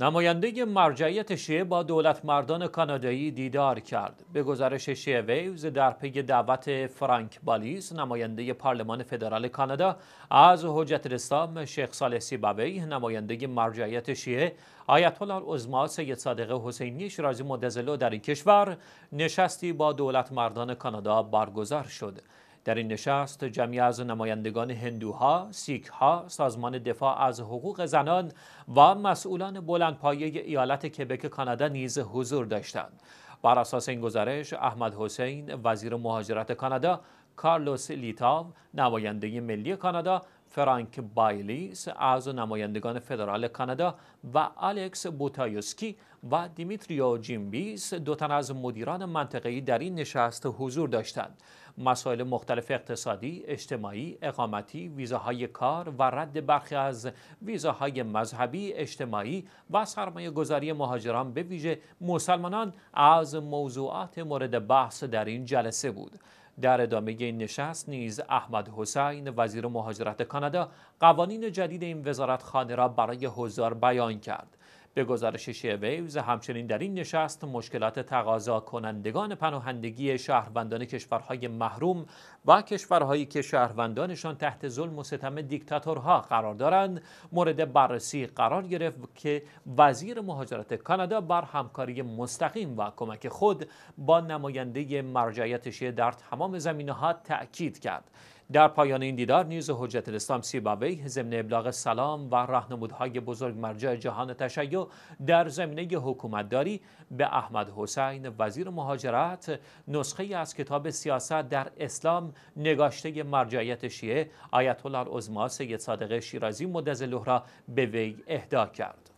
نماینده مرجعیت شیعه با دولت مردان کانادایی دیدار کرد. به گزارش شیعه ویوز در پی دعوت فرانک بالیس، نماینده پارلمان فدرال کانادا از حجت الاسلام شیخ صالح سیبابی نماینده مرجعیت شیعه آیت الله العظما سید صادق حسینی شیرازی مدزلو در این کشور نشستی با دولت مردان کانادا برگزار شد. در این نشست جمعی از نمایندگان هندوها، سیکها، سازمان دفاع از حقوق زنان و مسئولان بلندپایه ایالت کبک کانادا نیز حضور داشتند. بر اساس این گزارش احمد حسین وزیر مهاجرت کانادا کارلوس لیتاو نماینده ملی کانادا فرانک بایلیس از نمایندگان فدرال کانادا و الکس بوتایوسکی و دیمیتریو جیمبیس دو تن از مدیران منطقه‌ای در این نشست حضور داشتند. مسائل مختلف اقتصادی، اجتماعی، اقامتی، ویزاهای کار و رد برخی از ویزاهای مذهبی، اجتماعی و سرمایه گذاری مهاجران به ویژه مسلمانان از موضوعات مورد بحث در این جلسه بود. در ادامه این نشست نیز احمد حسین وزیر مهاجرت کانادا قوانین جدید این وزارتخانه را برای حضار بیان کرد به گزارش شیویوز همچنین در این نشست مشکلات تقاضا کنندگان پناهندگی شهروندان کشورهای محروم و کشورهایی که شهروندانشان تحت ظلم و ستم دیکتاتورها قرار دارند مورد بررسی قرار گرفت که وزیر مهاجرت کانادا بر همکاری مستقیم و کمک خود با نماینده مرجعیت در تمام زمینه ها تأکید کرد در پایان این دیدار نیز حجت الاسلام سیباوی ضمن ابلاغ سلام و راهنمودهای بزرگ مرجع جهان تشیع در زمینه حکومتداری به احمد حسین وزیر مهاجرت نسخه از کتاب سیاست در اسلام نگاشته مرجعیت شیعه آیت الله العظما سید صادق شیرازی مدظله را به وی اهدا کرد